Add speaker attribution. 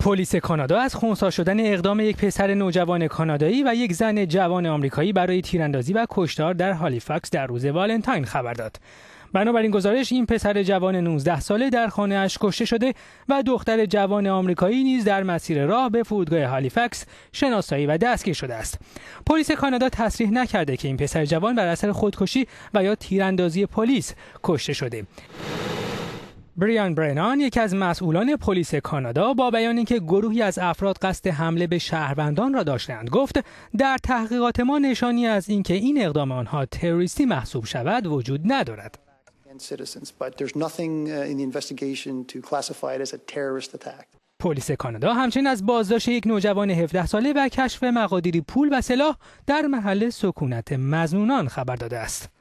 Speaker 1: پلیس کانادا از خونسا شدن اقدام یک پسر نوجوان کانادایی و یک زن جوان آمریکایی برای تیراندازی و کشتار در هالیفاکس در روز والنتاین خبر داد. بنابراین گزارش این پسر جوان 19 ساله در خانه اش کشته شده و دختر جوان آمریکایی نیز در مسیر راه به فرودگاه هالیفکس شناسایی و دستگیر شده است پلیس کانادا تصریح نکرده که این پسر جوان بر اثر خودکشی و یا تیراندازی پلیس کشته شده بریان برنان یکی از مسئولان پلیس کانادا با بیان اینکه گروهی از افراد قصد حمله به شهروندان را داشتند گفت در تحقیقات ما نشانی از اینکه این اقدام آنها تروریستی محسوب شود وجود ندارد uh, پلیس کانادا همچنین از بازداشت یک نوجوان 17 ساله و کشف مقادیری پول و سلاح در محل سکونت مزنونان خبر داده است.